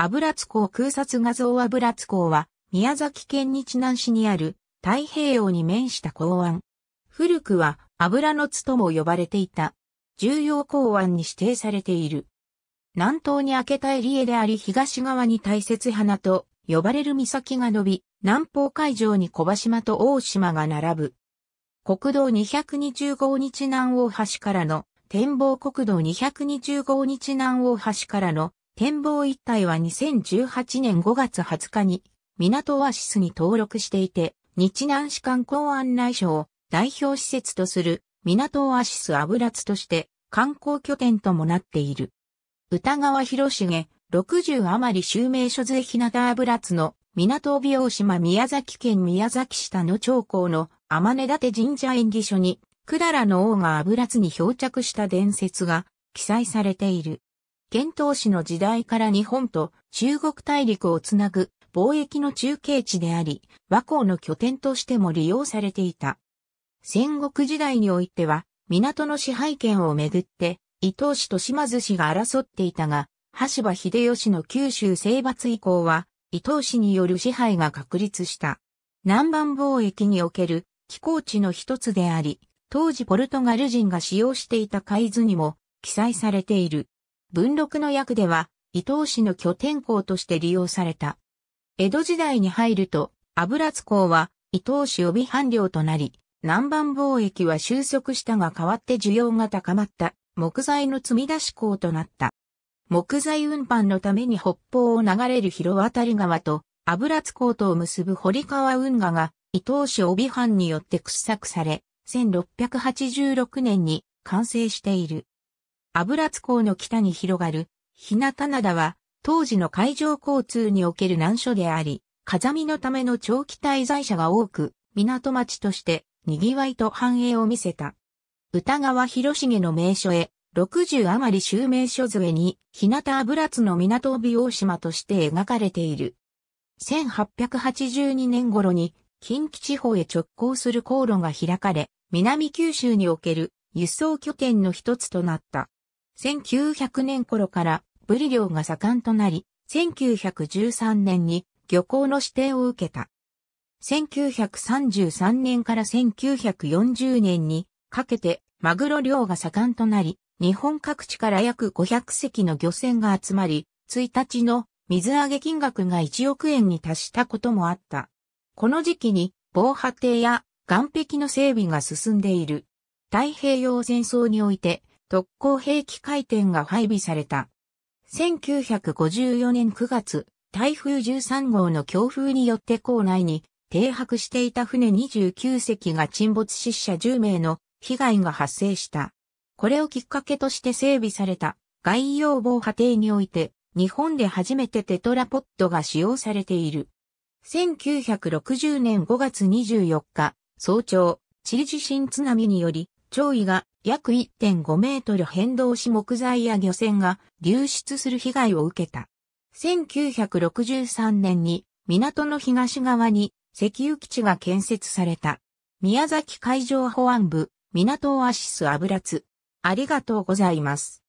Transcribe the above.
油津港空撮画像油津港は、宮崎県日南市にある太平洋に面した港湾。古くは油の津とも呼ばれていた。重要港湾に指定されている。南東に明けたエリであり東側に大雪花と呼ばれる岬が伸び、南方海上に小島と大島が並ぶ。国道2 2 5号日南大橋からの展望国道2 2 5号日南大橋からの展望一帯は2018年5月20日に港オアシスに登録していて、日南市観光案内所を代表施設とする港オアシス油津として観光拠点ともなっている。歌川広重、60余り襲名所税日向油津の港美大島宮崎県宮崎下の野町港の天根立神社演技所に、だらの王が油津に漂着した伝説が記載されている。遣唐使の時代から日本と中国大陸をつなぐ貿易の中継地であり、和光の拠点としても利用されていた。戦国時代においては、港の支配権をめぐって、伊東氏と島津氏が争っていたが、橋場秀吉の九州征伐以降は、伊東氏による支配が確立した。南蛮貿易における寄港地の一つであり、当時ポルトガル人が使用していた海図にも記載されている。文禄の役では、伊東市の拠点港として利用された。江戸時代に入ると、油津港は伊東市帯半領となり、南蛮貿易は収束したが代わって需要が高まった木材の積み出し港となった。木材運搬のために北方を流れる広渡川と油津港とを結ぶ堀川運河が伊東市帯藩によって掘削され、1686年に完成している。油津港の北に広がる、日向灘は、当時の海上交通における難所であり、風見のための長期滞在者が多く、港町として賑わいと繁栄を見せた。歌川広重の名所へ、60余り襲名所添えに、日向油津の港帯大島として描かれている。1882年頃に、近畿地方へ直行する航路が開かれ、南九州における輸送拠点の一つとなった。1900年頃からブリ漁が盛んとなり、1913年に漁港の指定を受けた。1933年から1940年にかけてマグロ漁が盛んとなり、日本各地から約500隻の漁船が集まり、1日の水揚げ金額が1億円に達したこともあった。この時期に防波堤や岸壁の整備が進んでいる。太平洋戦争において特攻兵器回転が配備された。1954年9月、台風13号の強風によって港内に停泊していた船29隻が沈没死者10名の被害が発生した。これをきっかけとして整備された外洋防波堤において日本で初めてテトラポッドが使用されている。1960年5月24日、早朝、チリ地震津波により潮位が約1.5メートル変動し木材や漁船が流出する被害を受けた。1963年に港の東側に石油基地が建設された。宮崎海上保安部港オアシス油津。ありがとうございます。